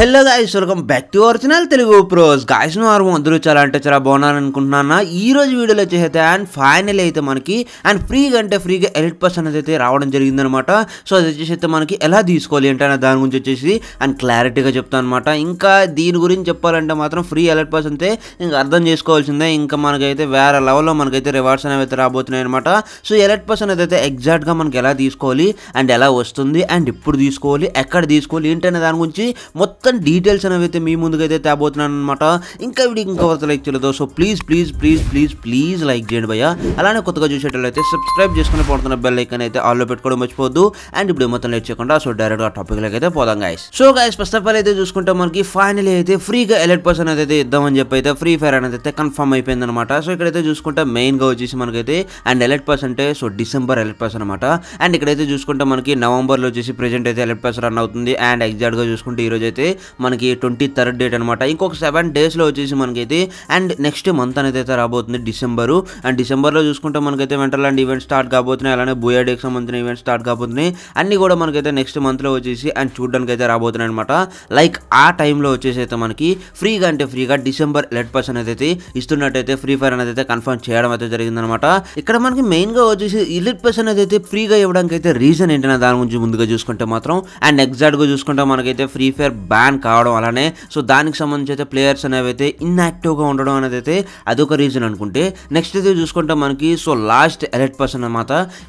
hello guys welcome back to original Telugu pros guys వారు అందరూ చాలా అంటే చాలా బాగున్నారు అనుకుంటున్నాను ఈ రోజు వీడియోలో వచ్చేసైతే అండ్ ఫైనల్ అయితే మనకి అండ్ ఫ్రీగా అంటే ఫ్రీగా ఎలిట్ పర్స్ అనేది అయితే రావడం జరిగిందనమాట సో అది వచ్చేసి అయితే మనకి ఎలా తీసుకోవాలి అంటే దాని గురించి వచ్చేసి అండ్ క్లారిటీగా చెప్తాను అనమాట ఇంకా దీని గురించి చెప్పాలంటే మాత్రం ఫ్రీ ఎలిట్ పర్స్ అంతే ఇంకా అర్థం చేసుకోవాల్సిందే ఇంకా మనకైతే వేరే లెవెల్లో మనకైతే రివార్డ్స్ అనేవి అయితే రాబోతున్నాయి అనమాట సో ఎలిట్ పర్స్ అనేది అయితే ఎగ్జాక్ట్గా మనకి ఎలా తీసుకోవాలి అండ్ ఎలా వస్తుంది అండ్ ఇప్పుడు తీసుకోవాలి ఎక్కడ తీసుకోవాలి ఏంటనే దాని గురించి మొత్తం మొత్తం డీటెయిల్స్ అనేవి అయితే మీ అయితే తేబోతున్నాను అనమాట ఇంకా వీడియో ఇంకొకరితో లైక్ చేయలేదు so please please please please please like చేయండి భయ్య అలానే కొత్తగా చూసేటట్లయితే సబ్స్క్రైబ్ చేసుకుని పడుతున్న బెల్ ఐకన్ అయితే ఆల్లో పెట్టుకోవడం మర్చిపోద్దు అండ్ ఇప్పుడు మొత్తం లైక్ చేయకుండా సో డైరెక్ట్ టాపిక్ లైక్ అయితే పోదాం guys so guys first of all అయితే చూసుకుంటే మనకి ఫైనలీ అయితే ఫ్రీగా ఎలర్ట్ పర్సన్ అయితే ఇద్దామని చెప్పి అయితే ఫ్రీ ఫైర్ అనేది అయితే కన్ఫర్మ్ అయిపోయింది అనమాట సో ఇక్కడైతే చూసుకుంటే మెయిన్గా వచ్చేసి మనకైతే అండ్ ఎలర్ట్ పర్సన్ అంటే సో డిసెంబర్ ఎలర్ట్ పర్సన్ అనమాట అండ్ ఇక్కడైతే చూసుకుంటే మనకి నవంబర్ లో వచ్చేసి ప్రెసెంట్ అయితే ఎలర్ట్ పర్సన్ రన్ అవుతుంది అండ్ ఎగ్జాక్ట్ గా చూసుకుంటే రోజు అయితే మనకి ట్వంటీ థర్డ్ డేట్ అనమాట ఇంకొక సెవెన్ డేస్లో వచ్చేసి మనకైతే అండ్ నెక్స్ట్ మంత్ అనేది అయితే రాబోతుంది డిసెంబరు అండ్ డిసెంబర్లో చూసుకుంటే మనకైతే వెంటర్లాండ్ ఈవెంట్ స్టార్ట్ కాబోతున్నాయి అలానే బుయాడేకి సంబంధించిన ఈవెంట్ స్టార్ట్ కాబోతున్నాయి అన్నీ కూడా మనకైతే నెక్స్ట్ మంత్లో వచ్చేసి అండ్ చూడడానికి అయితే రాబోతున్నాయి అనమాట లైక్ ఆ టైంలో వచ్చేసి అయితే మనకి ఫ్రీగా అంటే ఫ్రీగా డిసెంబర్ లెట్ పర్సన్ అయితే ఇస్తున్నట్టయితే ఫ్రీ ఫైర్ అనేది అయితే కన్ఫర్మ్ చేయడం అయితే జరిగిందనమాట ఇక్కడ మనకి మెయిన్గా వచ్చేసి ఇలిట్ పర్సన్ అయితే ఫ్రీగా ఇవ్వడానికి అయితే రీజన్ ఏంటనే దాని గురించి ముందుగా చూసుకుంటే మాత్రం అండ్ ఎగ్జాక్ట్గా చూసుకుంటే మనకైతే ఫ్రీ ఫైర్ బ్యాక్ బ్యాన్ కావడం అలానే సో దానికి సంబంధించి అయితే ప్లేయర్స్ అనేవి అయితే ఇన్యాక్టివ్గా ఉండడం అనేది అయితే అదొక రీజన్ అనుకుంటే నెక్స్ట్ అయితే చూసుకుంటే మనకి సో లాస్ట్ ఎలెట్ పాస్ అనమాట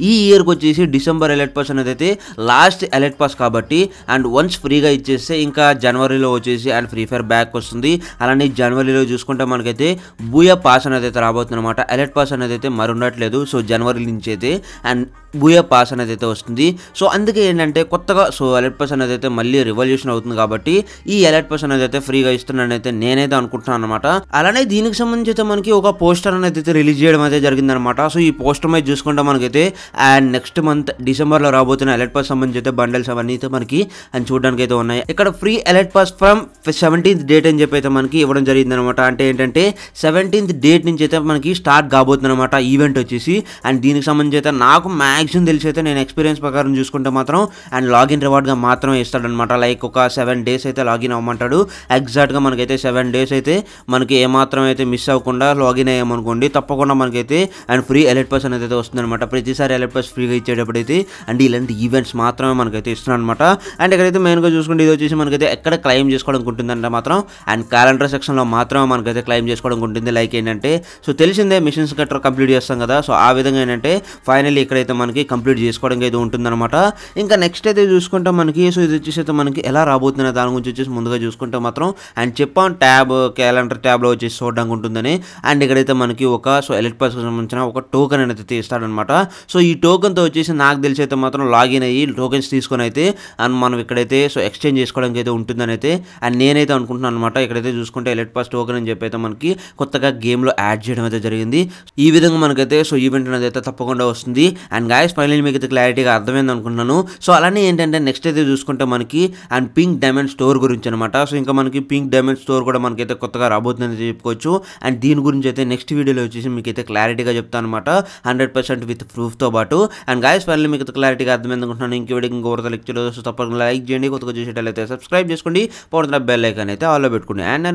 ఈ ఇయర్కి వచ్చేసి డిసెంబర్ ఎలెట్ పాస్ అనేది అయితే లాస్ట్ ఎలెట్ పాస్ కాబట్టి అండ్ వన్స్ ఫ్రీగా ఇచ్చేస్తే ఇంకా జనవరిలో వచ్చేసి అండ్ ఫ్రీ ఫైర్ బ్యాక్ వస్తుంది అలానే జనవరిలో చూసుకుంటే మనకైతే బూయా పాస్ అనేది అయితే రాబోతుంది అనమాట ఎలెట్ పాస్ అనేది అయితే మరి ఉండట్లేదు సో జనవరి నుంచి అయితే అండ్ బూయా పాస్ అనేది అయితే వస్తుంది సో అందుకే ఏంటంటే కొత్తగా సో ఎలెట్ పాస్ అనేది అయితే మళ్ళీ రివల్యూషన్ అవుతుంది కాబట్టి ఈ అలర్ట్ పోస్ట్ అనేది అయితే ఫ్రీగా ఇస్తున్నాను అయితే నేనైతే అనుకుంటున్నాను అనమాట అలానే దీనికి సంబంధించి అయితే మనకి ఒక పోస్టర్ అనేది అయితే రిలీజ్ చేయడం అయితే అనమాట సో ఈ పోస్టర్ మీద చూసుకుంటే మనకైతే అండ్ నెక్స్ట్ మంత్ డిసెంబర్లో రాబోతున్న అలర్ట్ పాస్ సంబంధించి అయితే బండల్స్ అవన్నీ అయితే మనకి అని చూడడానికి అయితే ఉన్నాయి ఇక్కడ free alert pass from seventeenth date అని చెప్పి అయితే మనకి ఇవ్వడం జరిగింది అనమాట అంటే ఏంటంటే సెవెంటీన్త్ డేట్ నుంచి అయితే మనకి స్టార్ట్ కాబోతుంది అనమాట ఈవెంట్ వచ్చేసి అండ్ దీనికి సంబంధించి అయితే నాకు మ్యాక్సిమం తెలిసి అయితే నేను ఎక్స్పీరియన్స్ ప్రకారం చూసుకుంటే మాత్రం అండ్ లాగిన్ రివార్డ్గా మాత్రం ఇస్తాడనమాట లైక్ ఒక సెవెన్ డేస్ అయితే లాగిన్ అవ్వమంటాడు ఎగ్జాక్ట్గా మనకైతే సెవెన్ డేస్ అయితే మనకి ఏమాత్రం అయితే మిస్ అవ్వకుండా లాగిన్ అయ్యామనుకోండి తప్పకుండా మనకైతే అండ్ ఫ్రీ ఎలర్ట్ పాస్ అనేది అయితే వస్తుందన్నమాట ప్రతిసారి ఎలర్ట్ పాస్ ఫ్రీగా ఇచ్చేటప్పుడైతే అండ్ ఇలాంటి ఈవెంట్స్ మాత్రమే మనకైతే అనమాట అండ్ ఇక్కడైతే మెయిన్గా చూసుకుంటే ఇది వచ్చేసి మనకైతే ఎక్కడ క్లైమ్ చేసుకోవడానికి ఉంటుందంటే మాత్రం అండ్ క్యాలెండర్ సెక్షన్లో మాత్రమే మనకైతే క్లైమ్ చేసుకోవడానికి ఉంటుంది లైక్ ఏంటంటే సో తెలిసిందే మిషన్స్ కట్టర్ కంప్లీట్ చేస్తాం కదా సో ఆ విధంగా ఏంటంటే ఫైనల్ ఇక్కడైతే మనకి కంప్లీట్ చేసుకోవడానికి అయితే ఉంటుందన్నమాట ఇంకా నెక్స్ట్ అయితే చూసుకుంటే మనకి సో ఇది వచ్చేసి అయితే మనకి ఎలా రాబోతున్న దాని నుంచి వచ్చేసి ముందుగా చూసుకుంటే మాత్రం అండ్ చెప్పాం ట్యాబ్ క్యాలెండర్ ట్యాబ్లో వచ్చేసి చూడడానికి ఉంటుందని అండ్ ఇక్కడైతే మనకి ఒక సో ఎలక్ట్ పాస్కి సంబంధించిన ఒక టోకెన్ అనేది తీస్తాడనమాట సో ఈ టోకెన్తో వచ్చేసి నాకు తెలిసి అయితే మాత్రం లాగిన్ అయ్యి టోకెన్స్ తీసుకొని అయితే అండ్ మనం ఇక్కడైతే సో ఎక్స్చేంజ్ చేసుకోవడానికి అయితే ఉంటుందని అయితే అండ్ నేనైతే అనుకుంటున్నాను అనమాట ఇక్కడైతే చూసుకుంటే ఎలక్ట్ పాస్ టోకెన్ అని చెప్పి అయితే మనకి కొత్తగా గేమ్లో యాడ్ చేయడం అయితే జరిగింది ఈ విధంగా మనకైతే సో ఈవెంట్ అనేది అయితే తప్పకుండా వస్తుంది అండ్ గాయస్ ఫైనల్ మీకు అయితే క్లారిటీగా అర్థమైంది అనుకుంటున్నాను సో అలానే ఏంటంటే నెక్స్ట్ అయితే చూసుకుంటే మనకి and pink diamond store store గురించి అనమాట సో ఇంకా మనకి పింక్ డైమండ్ స్టోర్ కూడా మనకైతే కొత్తగా రాబోతుందని చెప్పుకోవచ్చు అండ్ దీని గురించి అయితే నెక్స్ట్ వీడియోలో వచ్చేసి మీకైతే క్లారిటీగా చెప్తాను అనమాట హండ్రెడ్ పర్సెంట్ విత్ ప్రూఫ్తో పాటు అండ్ గాయస్ ఫైనల్ మీకు క్లారిటీగా అర్థమైంది అనుకుంటున్నాను ఇంక వీడియోకి ఇంకోరితో లెక్చర్ సో తప్పకుండా లైక్ చేయండి కొత్తగా చూసేటట్లయితే సబ్స్క్రైబ్ చేసుకోండి పడుతున్న బెల్ ఐకన్ అయితే ఆల్లో పెట్టుకోండి అండ్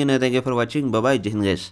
నేను థ్యాంక్ యూ ఫర్ వాచింగ్ బాబాయ్ జిన్ గైస్